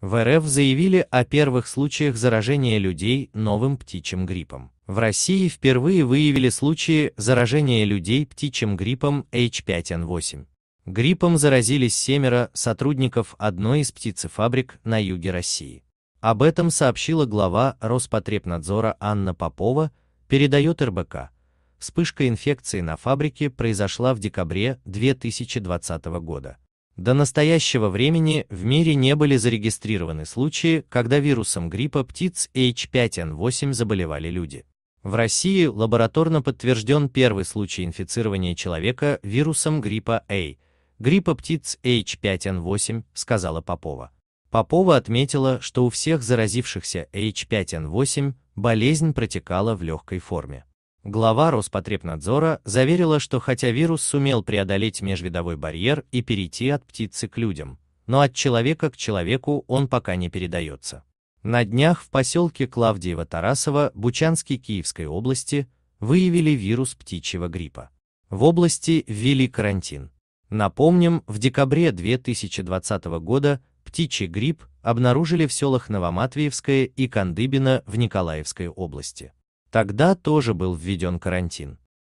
В РФ заявили о первых случаях заражения людей новым птичьим гриппом. В России впервые выявили случаи заражения людей птичьим гриппом H5N8. Гриппом заразились семеро сотрудников одной из птицефабрик на юге России. Об этом сообщила глава Роспотребнадзора Анна Попова, передает РБК. Вспышка инфекции на фабрике произошла в декабре 2020 года. До настоящего времени в мире не были зарегистрированы случаи, когда вирусом гриппа птиц H5N8 заболевали люди. В России лабораторно подтвержден первый случай инфицирования человека вирусом гриппа A, гриппа птиц H5N8, сказала Попова. Попова отметила, что у всех заразившихся H5N8 болезнь протекала в легкой форме. Глава Роспотребнадзора заверила, что хотя вирус сумел преодолеть межвидовой барьер и перейти от птицы к людям, но от человека к человеку он пока не передается. На днях в поселке Клавдиева-Тарасова Бучанской Киевской области выявили вирус птичьего гриппа. В области ввели карантин. Напомним, в декабре 2020 года птичий грипп обнаружили в селах Новоматвеевское и Кандыбино в Николаевской области. Тогда тоже был введен карантин.